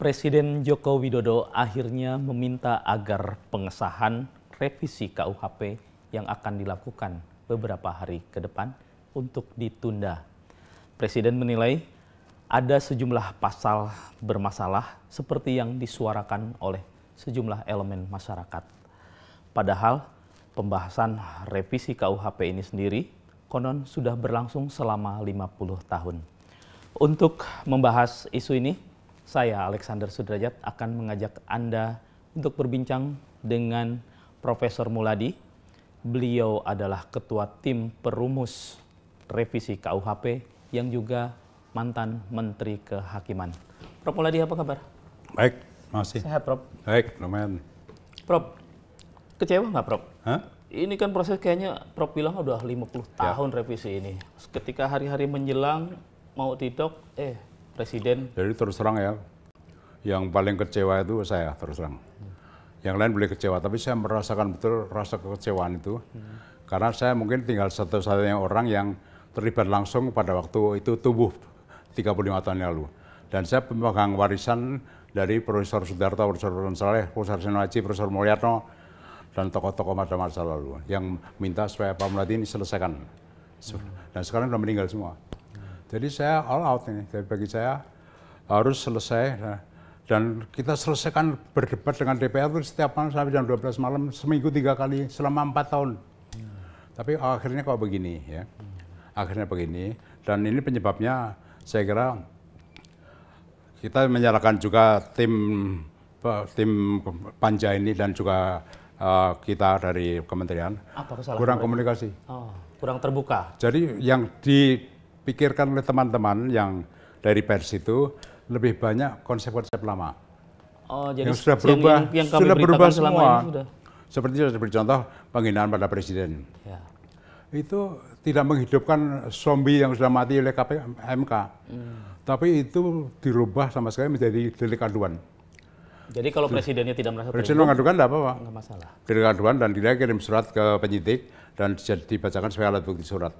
Presiden Joko Widodo akhirnya meminta agar pengesahan revisi KUHP yang akan dilakukan beberapa hari ke depan untuk ditunda. Presiden menilai ada sejumlah pasal bermasalah seperti yang disuarakan oleh sejumlah elemen masyarakat. Padahal pembahasan revisi KUHP ini sendiri konon sudah berlangsung selama 50 tahun. Untuk membahas isu ini, saya Alexander Sudrajat akan mengajak Anda untuk berbincang dengan Profesor Muladi. Beliau adalah ketua tim perumus revisi KUHP yang juga mantan Menteri Kehakiman. Prof Muladi apa kabar? Baik, masih. Sehat, Prof. Baik, lumayan. Prof, kecewa nggak, Prof? Hah? Ini kan proses kayaknya Prof bilang udah 50 ya. tahun ya. revisi ini. Ketika hari-hari menjelang mau tidok, eh Presiden. Jadi terus terang ya, yang paling kecewa itu saya terus terang. Yang lain boleh kecewa, tapi saya merasakan betul rasa kekecewaan itu. Hmm. Karena saya mungkin tinggal satu-satunya orang yang terlibat langsung pada waktu itu tubuh 35 tahun yang lalu. Dan saya pemegang warisan dari Profesor Sudarto, Profesor Ron Saleh, Profesor Sinaji, Profesor Mulyarno dan tokoh-tokoh pada masa lalu yang minta supaya Pak Muladi ini selesaikan. Dan sekarang sudah meninggal semua. Jadi saya all out ini. Jadi bagi saya harus selesai. Ya. Dan kita selesaikan berdebat dengan DPR itu setiap malam sampai jam 12 malam, seminggu tiga kali, selama empat tahun. Hmm. Tapi akhirnya kok begini ya. Akhirnya begini. Dan ini penyebabnya saya kira kita menyalahkan juga tim tim Panja ini dan juga uh, kita dari kementerian Apa kurang komunikasi. Oh, kurang terbuka. Jadi yang di Pikirkan oleh teman-teman yang dari pers itu lebih banyak konsep-konsep lama. Oh, jadi yang sudah berubah, yang, yang sudah berubah semua. Sudah. Seperti saya beri contoh penghinaan pada presiden. Ya. Itu tidak menghidupkan zombie yang sudah mati oleh KPK MK. Hmm. Tapi itu dirubah sama sekali menjadi delik aduan. Jadi kalau presidennya tidak merasa presiden mengadukan tidak apa-apa. Enggak masalah. Delik aduan dan dia kirim surat ke penyidik dan dibacakan sebagai alat bukti surat.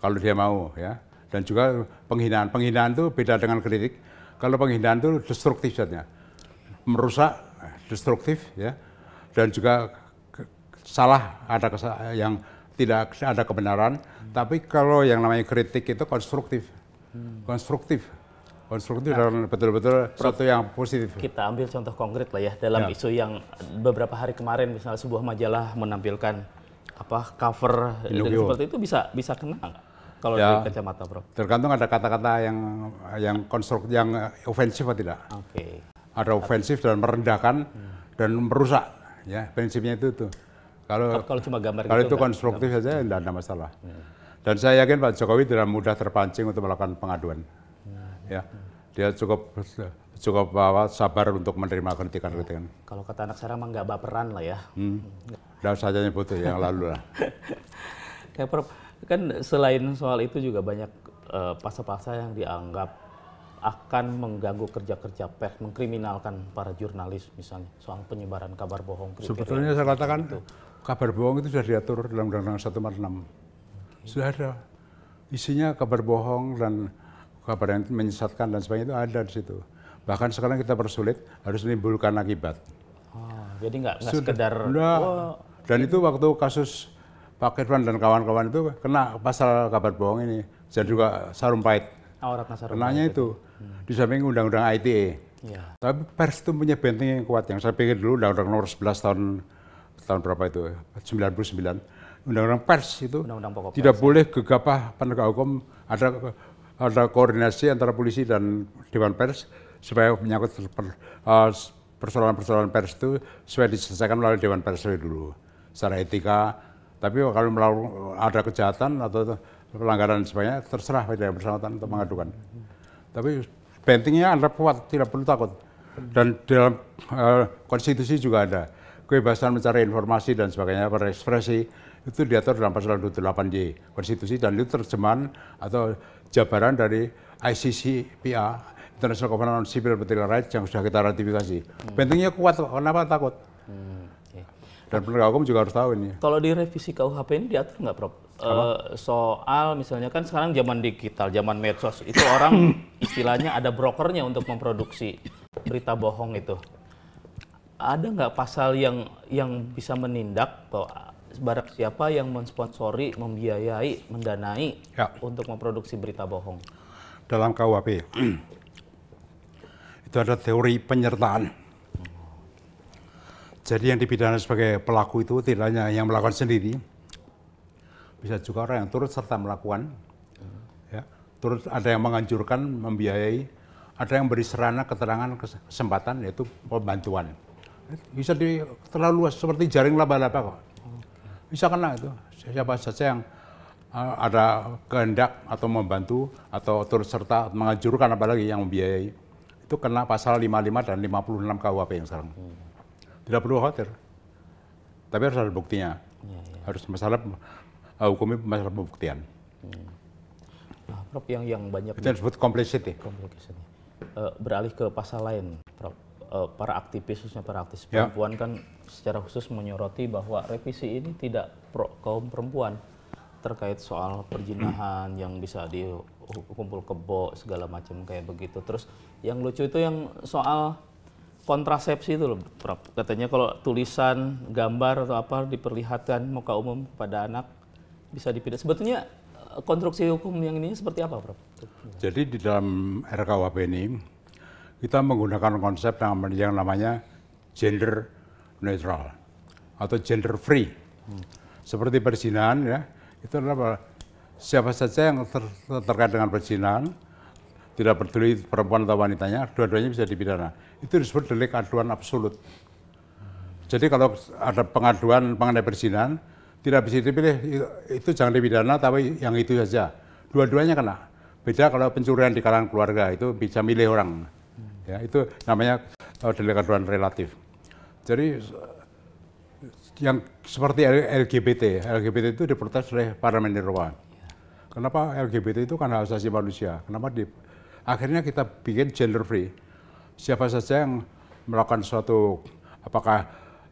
Kalau dia mau ya dan juga penghinaan. Penghinaan itu beda dengan kritik. Kalau penghinaan itu destruktif saja. Merusak, destruktif ya. Dan juga salah ada yang tidak ada kebenaran, hmm. tapi kalau yang namanya kritik itu konstruktif. Hmm. Konstruktif. Konstruktif nah, dan betul-betul sesuatu yang positif. Kita ambil contoh konkret lah ya dalam ya. isu yang beberapa hari kemarin misalnya sebuah majalah menampilkan apa cover Inukio. dan seperti itu bisa bisa kena kalau ya, dari kacamata Prof? Tergantung ada kata-kata yang yang konstruk yang ofensif atau tidak. Oke. Okay. Ada ofensif dan merendahkan hmm. dan merusak ya prinsipnya itu tuh. Kalau kalau cuma gambar kalau gitu, itu konstruktif enggak. saja tidak ada masalah. Hmm. Dan saya yakin Pak Jokowi tidak mudah terpancing untuk melakukan pengaduan. Nah, ya. Hmm. ya. Dia cukup cukup bahwa sabar untuk menerima kritikan-kritikan. Ya, kalau kata anak sekarang mah nggak baperan lah ya. Hmm. Dan saja nyebut yang lalu lah. ya, Prof kan selain soal itu juga banyak eh, pasal-pasal yang dianggap akan mengganggu kerja-kerja pers, mengkriminalkan para jurnalis misalnya soal penyebaran kabar bohong. Sebetulnya saya katakan itu. kabar bohong itu sudah diatur dalam Undang-Undang 146. Okay. Sudah ada isinya kabar bohong dan kabar yang menyesatkan dan sebagainya itu ada di situ. Bahkan sekarang kita bersulit harus menimbulkan akibat. Oh, jadi nggak sekedar. Nah, oh, dan itu waktu kasus Pak Irfan dan kawan-kawan itu kena pasal kabar bohong ini. Saya juga Sarumpait. Oh, Ratna Kenanya itu. Hmm. Di samping Undang-Undang ITE. Ya. Tapi pers itu punya benteng yang kuat. Yang saya pikir dulu Undang-Undang nomor 11 tahun tahun berapa itu? 99. Undang-Undang pers itu Undang-Undang pokok tidak pers, ya. boleh gegabah penegak hukum ada ada koordinasi antara polisi dan dewan pers supaya menyangkut eh, persoalan-persoalan pers itu supaya diselesaikan melalui dewan pers dulu secara etika tapi kalau melalui ada kejahatan atau pelanggaran sebagainya, terserah pada yang bersangkutan untuk mengadukan. Tapi pentingnya Anda kuat, tidak perlu takut. Dan dalam uh, konstitusi juga ada kebebasan mencari informasi dan sebagainya, berekspresi itu diatur dalam pasal 28 j konstitusi dan itu terjemahan atau jabaran dari ICCPA International Covenant on Civil and Political Rights yang sudah kita ratifikasi. Pentingnya kuat, kenapa takut? Hmm. Dan penegak hukum juga harus tahu ini. Kalau di revisi KUHP ini diatur nggak, Prof? Apa? Eh, soal misalnya kan sekarang zaman digital, zaman medsos, itu orang istilahnya ada brokernya untuk memproduksi berita bohong itu. Ada nggak pasal yang yang bisa menindak bahwa siapa yang mensponsori, membiayai, mendanai ya. untuk memproduksi berita bohong? Dalam KUHP itu ada teori penyertaan jadi yang dipidana sebagai pelaku itu tidak hanya yang melakukan sendiri, bisa juga orang yang turut serta melakukan. Ya. Turut ada yang menganjurkan, membiayai, ada yang beri serana, keterangan, kesempatan, yaitu pembantuan. Bisa di, terlalu luas, seperti jaring laba-laba kok. Bisa kena itu. Siapa saja yang eh, ada kehendak atau membantu atau turut serta mengajurkan apalagi yang membiayai itu kena pasal 55 dan 56 KUHP yang sekarang tidak perlu khawatir. Tapi harus ada buktinya. Ya, ya. Harus masalah uh, hukumnya masalah pembuktian. Hmm. Nah, Prof yang yang banyak itu disebut complicity. Complicity. Uh, beralih ke pasal lain, Prof. Uh, para aktivis khususnya para aktivis ya. perempuan kan secara khusus menyoroti bahwa revisi ini tidak pro kaum perempuan terkait soal perjinahan yang bisa dikumpul kebo segala macam kayak begitu. Terus yang lucu itu yang soal kontrasepsi itu loh, Prof. Katanya kalau tulisan, gambar atau apa diperlihatkan muka umum kepada anak bisa dipidana. Sebetulnya eh, konstruksi hukum yang ini seperti apa, Prof? Jadi di dalam RKUHP ini kita menggunakan konsep yang namanya gender neutral atau gender free. Hmm. Seperti perzinahan ya, itu adalah siapa saja yang ter terkait dengan perzinahan tidak peduli perempuan atau wanitanya, dua-duanya bisa dipidana. Itu disebut delik aduan absolut. Jadi kalau ada pengaduan mengenai perzinahan, tidak bisa dipilih itu jangan dipidana tapi yang itu saja. Dua-duanya kena. Beda kalau pencurian di kalangan keluarga itu bisa milih orang. Ya, itu namanya eh, delik aduan relatif. Jadi yang seperti LGBT, LGBT itu diprotes oleh parlemen Eropa. Kenapa LGBT itu kan hak asasi manusia? Kenapa di, Akhirnya kita bikin gender free. Siapa saja yang melakukan suatu apakah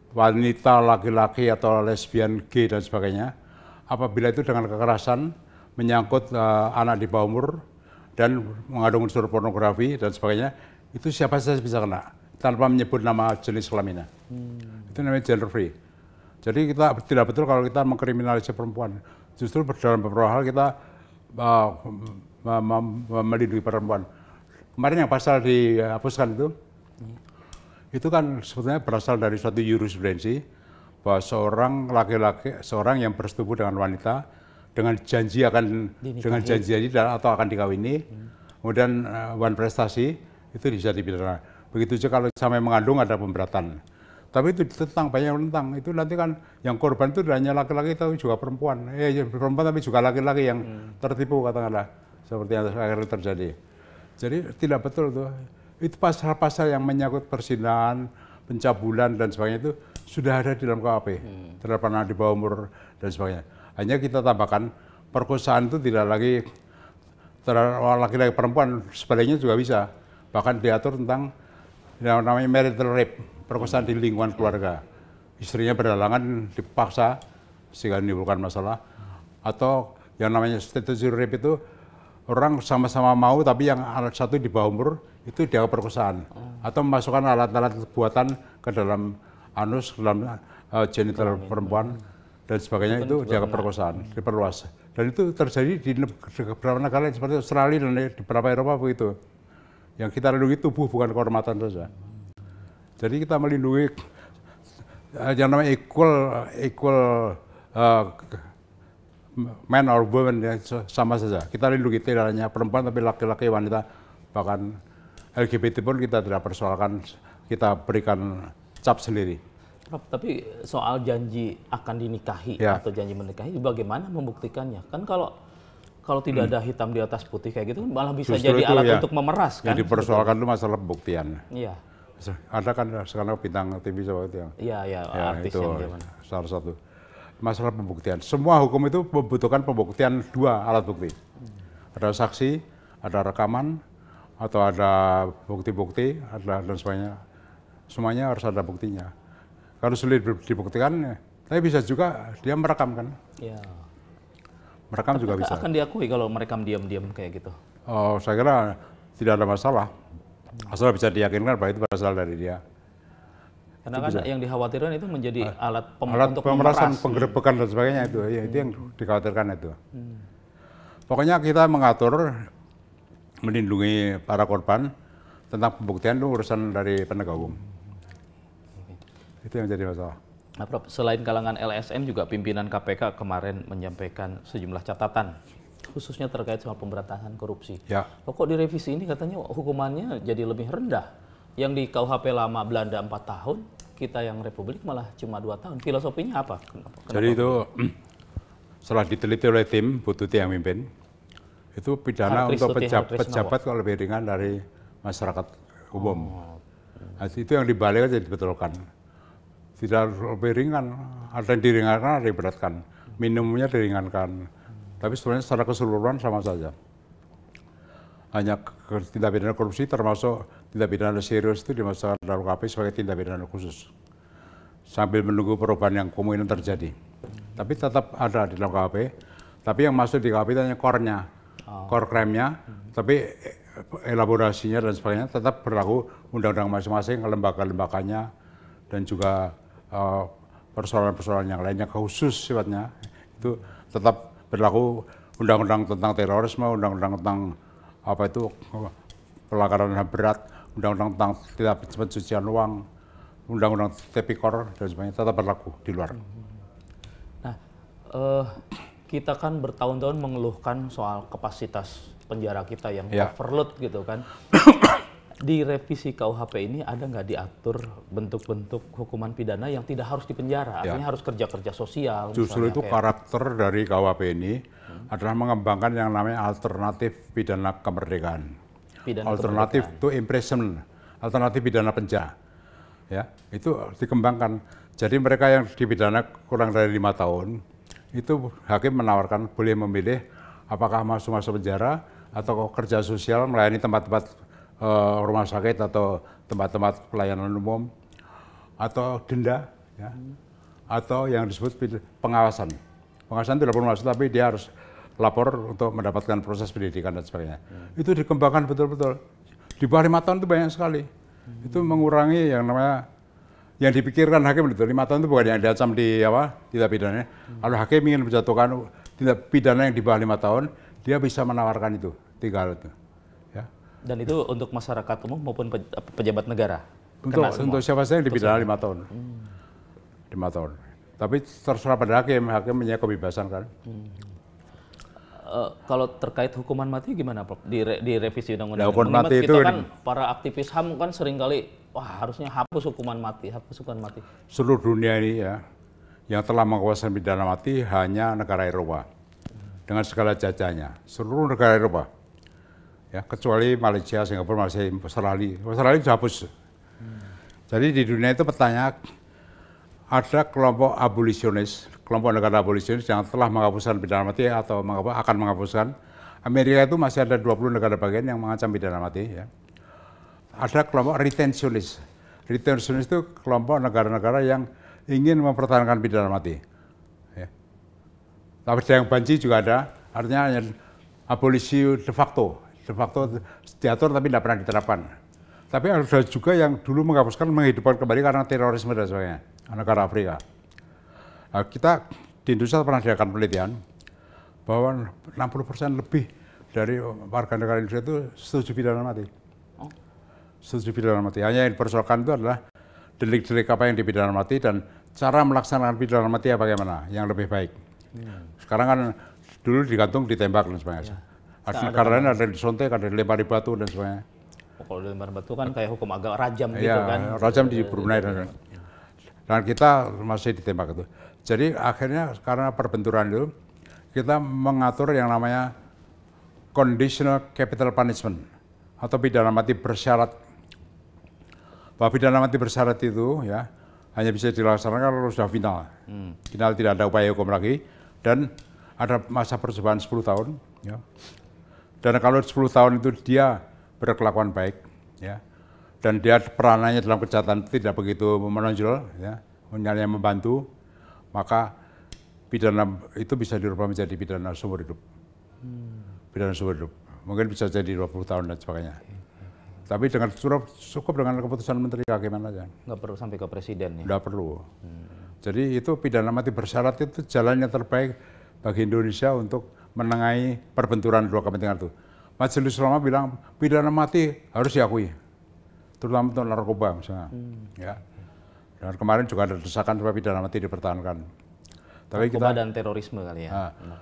wanita, laki-laki atau lesbian, gay dan sebagainya, apabila itu dengan kekerasan menyangkut uh, anak di bawah umur dan mengandung unsur pornografi dan sebagainya, itu siapa saja bisa kena tanpa menyebut nama jenis kelaminnya. Hmm. Itu namanya gender free. Jadi kita tidak betul kalau kita mengkriminalisasi perempuan. Justru dalam beberapa hal kita uh, melindungi perempuan. Kemarin yang pasal dihapuskan itu, itu kan sebetulnya berasal dari suatu jurisprudensi bahwa seorang laki-laki, seorang yang bersetubuh dengan wanita dengan janji akan Dinikahi. dengan janji janji dan atau akan dikawini, hmm. kemudian uh, prestasi itu bisa dipidana. Begitu juga kalau sampai mengandung ada pemberatan. Tapi itu ditentang, banyak yang tentang. Itu nanti kan yang korban itu hanya laki-laki tapi juga perempuan. Eh, iya, perempuan tapi juga laki-laki yang hmm. tertipu katakanlah seperti yang akhirnya terjadi. Jadi tidak betul tuh. Itu pasal-pasal yang menyangkut persidangan, pencabulan dan sebagainya itu sudah ada di dalam KUHP. Hmm. Terhadap anak di bawah umur dan sebagainya. Hanya kita tambahkan perkosaan itu tidak lagi terhadap laki-laki perempuan sebaliknya juga bisa. Bahkan diatur tentang yang namanya marital rape, perkosaan di lingkungan hmm. keluarga. Istrinya berhalangan dipaksa sehingga menimbulkan masalah atau yang namanya statutory rape itu orang sama-sama mau tapi yang alat satu di bawah umur itu dianggap perkosaan oh. atau memasukkan alat-alat buatan ke dalam anus ke dalam uh, genital perempuan dan sebagainya itu, itu dianggap perkosaan diperluas dan itu terjadi di beberapa negara seperti Australia dan di beberapa Eropa begitu yang kita lindungi tubuh bukan kehormatan saja jadi kita melindungi uh, yang namanya equal equal uh, men or women ya, sama saja. Kita lindungi tidak hanya perempuan tapi laki-laki, wanita, bahkan LGBT pun kita tidak persoalkan, kita berikan cap sendiri. tapi soal janji akan dinikahi ya. atau janji menikahi, bagaimana membuktikannya? Kan kalau kalau tidak hmm. ada hitam di atas putih kayak gitu, malah bisa Justru jadi alat ya, untuk memeras kan? Jadi persoalkan itu masalah pembuktian. Iya. Ada kan sekarang bintang TV seperti itu. Iya, iya, ya, artis itu yang Salah satu masalah pembuktian. Semua hukum itu membutuhkan pembuktian dua alat bukti. Ada saksi, ada rekaman, atau ada bukti-bukti, ada dan sebagainya. Semuanya harus ada buktinya. Kalau sulit dibuktikan, ya, tapi bisa juga dia merekam kan? Ya. Merekam Tapi juga bisa. Akan diakui kalau merekam diam-diam kayak gitu? Oh, saya kira tidak ada masalah. Asal bisa diyakinkan bahwa itu berasal dari dia. Karena kan yang dikhawatirkan itu menjadi uh, alat, pem alat untuk pemerasan, penggerbekan penggerebekan dan sebagainya itu, ya hmm. itu yang hmm. dikhawatirkan itu. Hmm. Pokoknya kita mengatur melindungi para korban tentang pembuktian itu urusan dari penegak hukum. Itu yang jadi masalah. Nah, Prof, selain kalangan LSM juga pimpinan KPK kemarin menyampaikan sejumlah catatan khususnya terkait soal pemberantasan korupsi. Ya. Loh, kok direvisi ini katanya hukumannya jadi lebih rendah. Yang di KUHP lama Belanda 4 tahun, kita yang republik malah cuma dua tahun. Filosofinya apa? Kenapa? Jadi itu setelah diteliti oleh tim Bututi yang mimpin, itu pidana Harkris untuk ya, pejabat, pejabat kalau lebih ringan dari masyarakat umum. Oh. Nah, itu yang dibalik aja dibetulkan. Tidak lebih ringan, ada yang diringankan, ada yang diberatkan. Minimumnya diringankan. Tapi sebenarnya secara keseluruhan sama saja. Hanya tindak pidana korupsi termasuk tindak pidana serius itu dimasukkan dalam KP sebagai tindak pidana khusus sambil menunggu perubahan yang kemungkinan terjadi. Tapi tetap ada di dalam KP. Tapi yang masuk di KP hanya core-nya, oh. core crime-nya. Tapi eh, elaborasinya dan sebagainya tetap berlaku undang-undang masing-masing, lembaga-lembaganya, dan juga eh, persoalan-persoalan yang lainnya khusus sifatnya itu tetap berlaku undang-undang tentang terorisme, undang-undang tentang apa itu pelanggaran berat, undang-undang tentang tindak pencucian uang, undang-undang tipikor dan sebagainya tetap berlaku di luar. Nah, uh, kita kan bertahun-tahun mengeluhkan soal kapasitas penjara kita yang ya. overload gitu kan. di revisi KUHP ini ada nggak diatur bentuk-bentuk hukuman pidana yang tidak harus dipenjara, ya. artinya harus kerja-kerja sosial. Justru itu kayak... karakter dari KUHP ini hmm. adalah mengembangkan yang namanya alternatif pidana kemerdekaan pidana alternatif to imprisonment, alternatif pidana penjara. Ya, itu dikembangkan. Jadi mereka yang dipidana kurang dari lima tahun, itu hakim menawarkan boleh memilih apakah masuk masuk penjara atau kerja sosial melayani tempat-tempat uh, rumah sakit atau tempat-tempat pelayanan umum atau denda ya. atau yang disebut pengawasan pengawasan itu tidak perlu masuk tapi dia harus lapor untuk mendapatkan proses pendidikan dan sebagainya. Hmm. Itu dikembangkan betul-betul. Di bawah lima tahun itu banyak sekali. Hmm. Itu mengurangi yang namanya yang dipikirkan hakim itu lima tahun itu bukan yang diancam di apa tindak pidananya Hmm. Kalau hakim ingin menjatuhkan tindak pidana yang di bawah lima tahun, dia bisa menawarkan itu tiga hal itu. Ya. Dan itu ya. untuk masyarakat umum maupun pejabat negara. Untuk, untuk siapa saja yang dipidana lima tahun. Hmm. Lima hmm. tahun. Tapi terserah pada hakim, hakim punya kebebasan kan. Hmm. Eh, kalau terkait hukuman mati gimana Prof? Di, re, di revisi undang-undang. Ya, hukuman mati kita itu kan ini. para aktivis HAM kan sering kali, wah harusnya hapus hukuman mati, hapus hukuman mati. Seluruh dunia ini ya yang telah menguasai pidana mati hanya negara Eropa dengan segala jajahnya. Seluruh negara Eropa. Ya, kecuali Malaysia, Singapura, Malaysia, Australia. Australia sudah hapus. Hmm. Jadi di dunia itu pertanyaan ada kelompok abolisionis, kelompok negara abolisionis yang telah menghapuskan pidana mati atau menghapus, akan menghapuskan. Amerika itu masih ada 20 negara bagian yang mengancam pidana mati. Ya. Ada kelompok retentionist. Retentionist itu kelompok negara-negara yang ingin mempertahankan pidana mati. Ya. Tapi yang banci juga ada, artinya hanya abolisi de facto. De facto diatur tapi tidak pernah diterapkan. Tapi ada juga yang dulu menghapuskan, menghidupkan kembali karena terorisme dan sebagainya, negara Afrika. Nah, kita di Indonesia pernah dilakukan penelitian bahwa 60% lebih dari warga negara Indonesia itu setuju pidana mati. Oh. Setuju pidana mati. Hanya yang dipersoalkan itu adalah delik-delik apa yang dipidana mati dan cara melaksanakan pidana mati bagaimana yang lebih baik. Hmm. Sekarang kan dulu digantung ditembak dan sebagainya. Ya. Ada yang ada, ada disontek, ada dilempari batu dan sebagainya. Oh, kalau dilempari batu kan kayak hukum agak rajam ya, gitu kan. Rajam di iya, Brunei dan, iya, iya. dan kita masih ditembak itu. Jadi akhirnya karena perbenturan itu kita mengatur yang namanya conditional capital punishment atau pidana mati bersyarat. Bahwa pidana mati bersyarat itu ya hanya bisa dilaksanakan kalau sudah final. Hmm. Final tidak ada upaya hukum lagi dan ada masa percobaan 10 tahun ya. Dan kalau 10 tahun itu dia berkelakuan baik ya dan dia peranannya dalam kejahatan tidak begitu menonjol ya, hanya membantu maka pidana itu bisa dirubah menjadi pidana seumur hidup. Hmm. Pidana seumur hidup. Mungkin bisa jadi 20 tahun dan sebagainya. Okay. Tapi dengan cukup, cukup dengan keputusan Menteri Kehakiman aja. Nggak perlu sampai ke Presiden ya? Nggak perlu. Hmm. Jadi itu pidana mati bersyarat itu jalannya terbaik bagi Indonesia untuk menengahi perbenturan dua kepentingan itu. Majelis Ulama bilang pidana mati harus diakui, terutama untuk narkoba misalnya. Hmm. Ya dan kemarin juga ada desakan supaya pidana mati dipertahankan. Tapi Narkoba kita dan terorisme kali ya. Nah,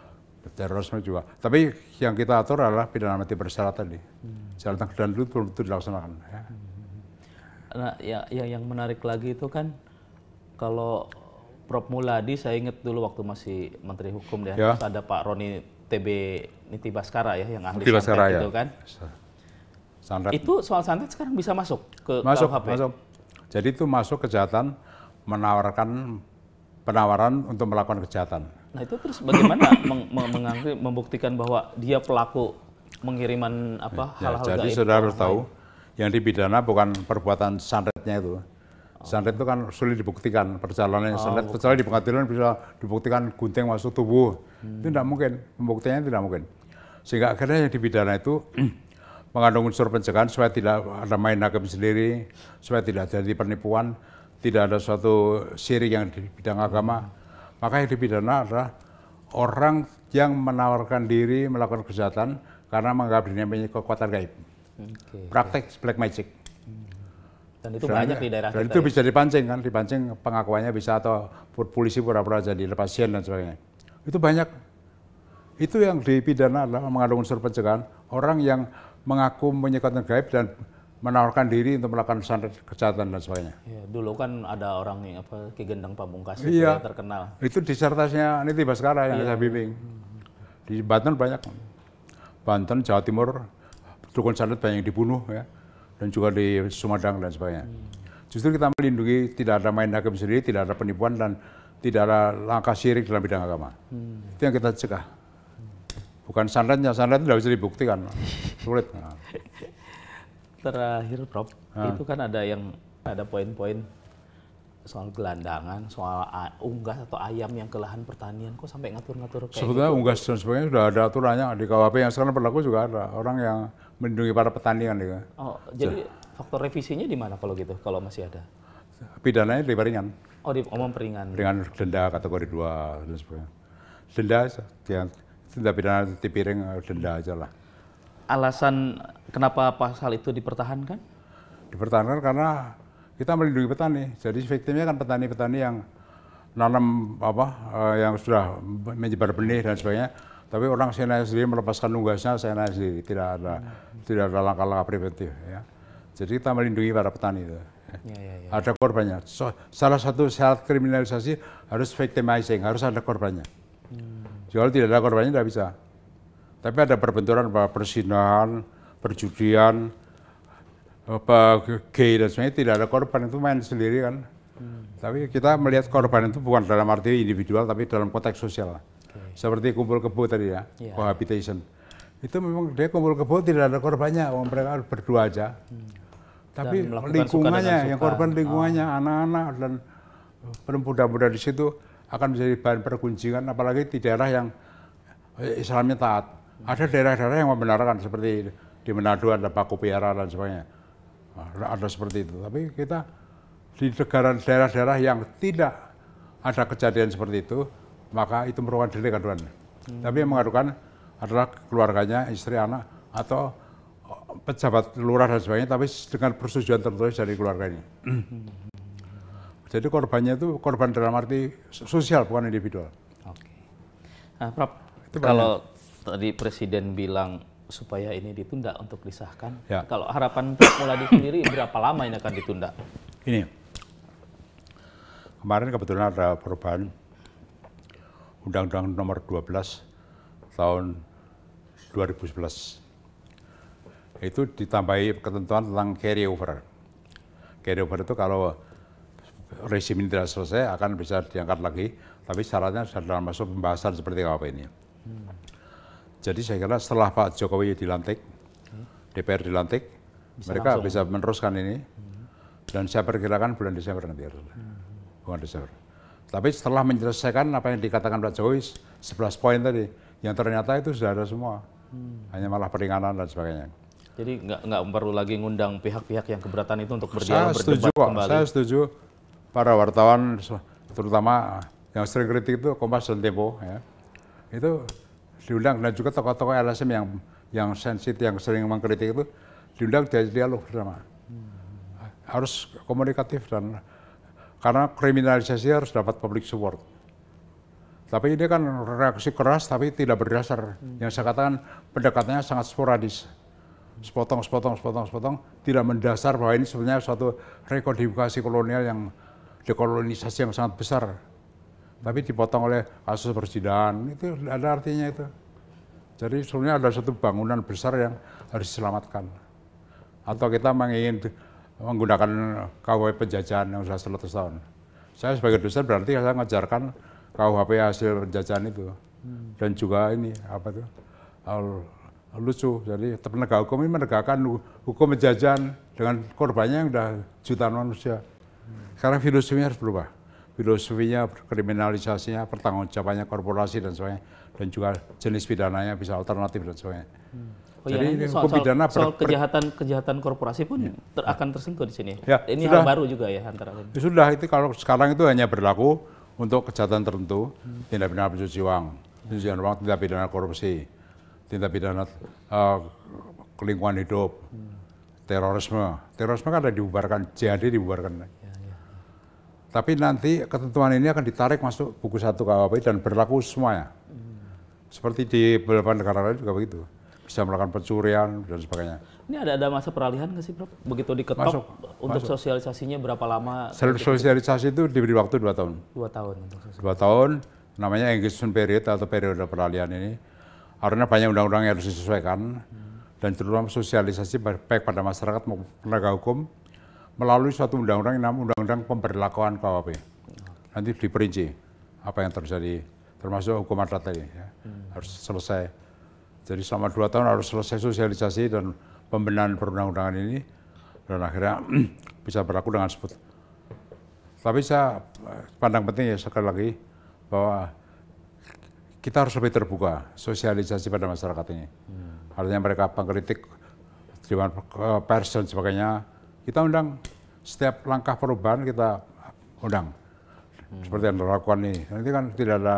terorisme juga. Tapi yang kita atur adalah pidana mati bersyarat tadi. Hmm. Syarat dan itu belum dilaksanakan. Ya. Nah, ya, ya yang menarik lagi itu kan kalau Prof Muladi saya ingat dulu waktu masih Menteri Hukum dan ya. ada Pak Roni TB Niti Baskara ya yang ahli Baskara, santet ya. itu kan. Itu soal santet sekarang bisa masuk ke masuk, KUHP. Masuk. Jadi itu masuk kejahatan menawarkan penawaran untuk melakukan kejahatan. Nah itu terus bagaimana meng membuktikan bahwa dia pelaku mengiriman apa ya, hal-hal ya, Jadi saudara harus tahu yang dipidana bukan perbuatan santetnya itu. Oh. itu kan sulit dibuktikan perjalanan oh, sandret. kecuali di pengadilan bisa dibuktikan gunting masuk tubuh. Hmm. Itu tidak mungkin, pembuktiannya tidak mungkin. Sehingga akhirnya yang dipidana itu mengandung unsur pencegahan supaya tidak ada main hakim sendiri, supaya tidak jadi penipuan, tidak ada suatu siri yang di bidang agama. Maka yang dipidana adalah orang yang menawarkan diri melakukan kejahatan karena menganggap dirinya punya kekuatan gaib. Okay, Praktek okay. black magic. Dan itu Selain banyak di daerah dan kita. itu ya? bisa dipancing kan, dipancing pengakuannya bisa atau polisi pura-pura jadi pasien dan sebagainya. Itu banyak. Itu yang dipidana adalah mengandung unsur pencegahan orang yang mengaku menyekatan gaib dan menawarkan diri untuk melakukan standar kesehatan dan sebagainya. Ya, dulu kan ada orang yang apa Ki Gendeng Pamungkas iya, itu ya, terkenal. Itu disertasinya Niti Baskara yang iya. saya bimbing. Di Banten banyak. Banten, Jawa Timur, dukun santet banyak yang dibunuh ya. Dan juga di Sumedang dan sebagainya. Hmm. Justru kita melindungi tidak ada main hakim sendiri, tidak ada penipuan dan tidak ada langkah syirik dalam bidang agama. Hmm. Itu yang kita cegah. Bukan sandatnya, itu tidak bisa dibuktikan. Sulit. Nah. Terakhir Prof, nah. itu kan ada yang ada poin-poin soal gelandangan, soal unggas atau ayam yang ke lahan pertanian, kok sampai ngatur-ngatur kayak Sebetulnya gitu? unggas dan sebagainya sudah ada aturannya di KWP yang sekarang berlaku juga ada orang yang melindungi para petani kan Oh, jadi faktor revisinya di mana kalau gitu, kalau masih ada? Pidananya lebih ringan. Oh, di omong oh, peringan. Ringan denda kategori dua dan sebagainya. Denda yang tindak pidana tipiring piring eh, denda aja lah. Alasan kenapa pasal itu dipertahankan? Dipertahankan karena kita melindungi petani. Jadi victimnya kan petani-petani yang nanam apa eh, yang sudah menyebar benih dan sebagainya. Tapi orang sana sendiri melepaskan tugasnya sana sendiri tidak ada tidak ada langkah-langkah preventif ya. Jadi kita melindungi para petani itu. Ya, ya, ya. Ada korbannya. So, salah satu syarat kriminalisasi harus victimizing, harus ada korbannya. Jual tidak ada korbannya tidak bisa. Tapi ada perbenturan apa persinahan, perjudian, apa gay dan sebagainya tidak ada korban itu main sendiri kan. Hmm. Tapi kita melihat korban itu bukan dalam arti individual tapi dalam konteks sosial. Okay. Seperti kumpul kebo tadi ya, yeah. cohabitation. Itu memang dia kumpul kebo tidak ada korbannya, orang mereka berdua aja. Hmm. Tapi lingkungannya, yang korban lingkungannya, ah. anak-anak oh. dan perempuan muda di situ akan menjadi bahan pergunjingan apalagi di daerah yang eh, Islamnya taat. Ada daerah-daerah yang membenarkan seperti di Manado ada Paku Piara dan sebagainya. Nah, ada seperti itu. Tapi kita di negara daerah-daerah yang tidak ada kejadian seperti itu, maka itu merupakan delik aduan. Hmm. Tapi yang mengadukan adalah keluarganya, istri, anak, atau eh, pejabat lurah dan sebagainya, tapi dengan persetujuan tertulis dari keluarganya. Hmm. Jadi korbannya itu korban dalam arti sosial bukan individual. Oke. Nah, Prof, itu kalau banyak. tadi Presiden bilang supaya ini ditunda untuk disahkan, ya. kalau harapan Muladi sendiri berapa lama ini akan ditunda? Ini kemarin kebetulan ada perubahan Undang-Undang Nomor 12 tahun 2011 itu ditambahi ketentuan tentang carry over. Carry over itu kalau rezim ini tidak selesai akan bisa diangkat lagi, tapi syaratnya sudah masuk pembahasan seperti apa ini. Hmm. Jadi saya kira setelah Pak Jokowi dilantik, hmm. DPR dilantik, bisa mereka langsung. bisa meneruskan ini, hmm. dan saya perkirakan bulan Desember nanti harus, hmm. bulan Desember. Tapi setelah menyelesaikan apa yang dikatakan Pak Jokowi, 11 poin tadi, yang ternyata itu sudah ada semua, hmm. hanya malah peringanan dan sebagainya. Jadi nggak nggak perlu lagi ngundang pihak-pihak yang keberatan itu untuk berdialog berdebat setuju, kembali. Saya setuju para wartawan terutama yang sering kritik itu Kompas dan Tempo ya. Itu diundang dan juga tokoh-tokoh LSM yang yang sensitif yang sering mengkritik itu diundang jadi dialog bersama. Harus komunikatif dan karena kriminalisasi harus dapat public support. Tapi ini kan reaksi keras tapi tidak berdasar. Yang saya katakan pendekatannya sangat sporadis. Sepotong, sepotong, sepotong, sepotong. Tidak mendasar bahwa ini sebenarnya suatu rekodifikasi kolonial yang dekolonisasi yang sangat besar. Tapi dipotong oleh kasus persidangan, itu ada artinya itu. Jadi sebenarnya ada satu bangunan besar yang harus diselamatkan. Atau kita ingin menggunakan KUHP penjajahan yang sudah 100 tahun. Saya sebagai dosen berarti saya mengajarkan KUHP hasil penjajahan itu. Hmm. Dan juga ini apa itu, hal lucu. Jadi penegak hukum ini menegakkan hukum penjajahan dengan korbannya yang sudah jutaan manusia. Sekarang filosofinya harus berubah. Filosofinya, kriminalisasinya, pertanggungjawabannya korporasi dan sebagainya, dan juga jenis pidananya bisa alternatif dan sebagainya. Oh iya, Jadi ya, soal, pidana soal, kejahatan kejahatan korporasi pun ya. ter, akan tersingkau di sini. Ya, ini sudah, hal baru juga ya antara lain. Ya sudah itu kalau sekarang itu hanya berlaku untuk kejahatan tertentu, hmm. tindak pidana pencucian uang, pencuci uang, tindak pidana korupsi, tindak pidana uh, eh, kelingkungan hidup, hmm. terorisme. Terorisme kan ada dibubarkan, jadi dibubarkan. Tapi nanti ketentuan ini akan ditarik masuk buku satu KUHP dan berlaku semuanya. Seperti di beberapa negara lain juga begitu. Bisa melakukan pencurian dan sebagainya. Ini ada ada masa peralihan nggak sih, Prof? Begitu diketok masuk, untuk masuk. sosialisasinya berapa lama? Sosialisasi itu diberi waktu dua tahun. Dua tahun. Dua tahun, namanya engagement period atau periode peralihan ini. Karena banyak undang-undang yang harus disesuaikan. Hmm. Dan terutama sosialisasi baik pada masyarakat maupun penegak hukum melalui suatu undang-undang yang namanya Undang-Undang Pemberlakuan KUHP. Nanti diperinci apa yang terjadi, termasuk hukum adat tadi. Ya. Hmm. Harus selesai. Jadi selama dua tahun harus selesai sosialisasi dan pembenahan perundang-undangan ini. Dan akhirnya bisa berlaku dengan sebut. Tapi saya pandang penting ya sekali lagi bahwa kita harus lebih terbuka sosialisasi pada masyarakat ini. Hmm. Artinya mereka pengkritik, eh, pers dan sebagainya, kita undang setiap langkah perubahan kita undang. Hmm. Seperti yang dilakukan ini. Nanti kan tidak ada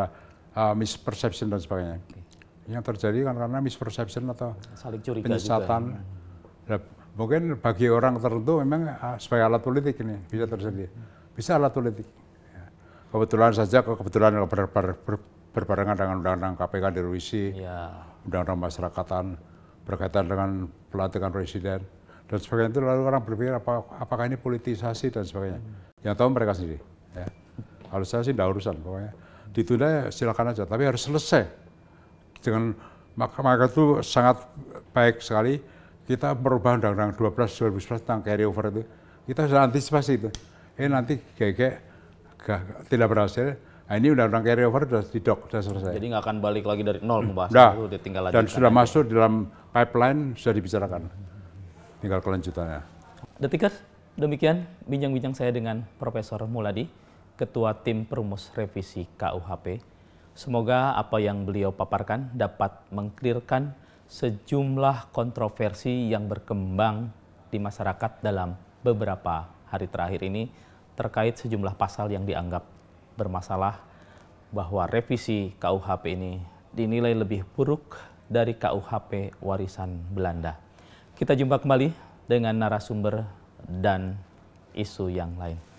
uh, misperception dan sebagainya. Okay. Yang terjadi kan karena misperception atau Saling curiga penyesatan. Juga. Mungkin bagi orang tertentu memang uh, sebagai alat politik ini bisa terjadi. Bisa alat politik. Ya. Kebetulan saja kebetulan ber, ber, ber, berbarengan dengan undang-undang KPK direvisi, ya. undang-undang masyarakatan berkaitan dengan pelantikan presiden dan sebagainya itu lalu orang berpikir apa, apakah ini politisasi dan sebagainya. Hmm. Yang tahu mereka sendiri. Ya. Kalau saya sih tidak urusan pokoknya. Ditunda ya silakan aja, tapi harus selesai. Dengan maka, maka itu sangat baik sekali kita berubah Undang-Undang 12 2011 tentang carry over itu. Kita sudah antisipasi itu. Ini nanti gegek tidak berhasil, Nah, ini undang-undang carry carryover sudah didok, sudah selesai. Jadi nggak akan balik lagi dari nol hmm. pembahasan nah, itu, tinggal lagi. Dan sudah masuk masuk dalam pipeline, sudah dibicarakan tinggal kelanjutannya. Detikers, demikian bincang-bincang saya dengan Profesor Muladi, Ketua Tim Perumus Revisi KUHP. Semoga apa yang beliau paparkan dapat mengklirkan sejumlah kontroversi yang berkembang di masyarakat dalam beberapa hari terakhir ini terkait sejumlah pasal yang dianggap bermasalah bahwa revisi KUHP ini dinilai lebih buruk dari KUHP warisan Belanda. Kita jumpa kembali dengan narasumber dan isu yang lain.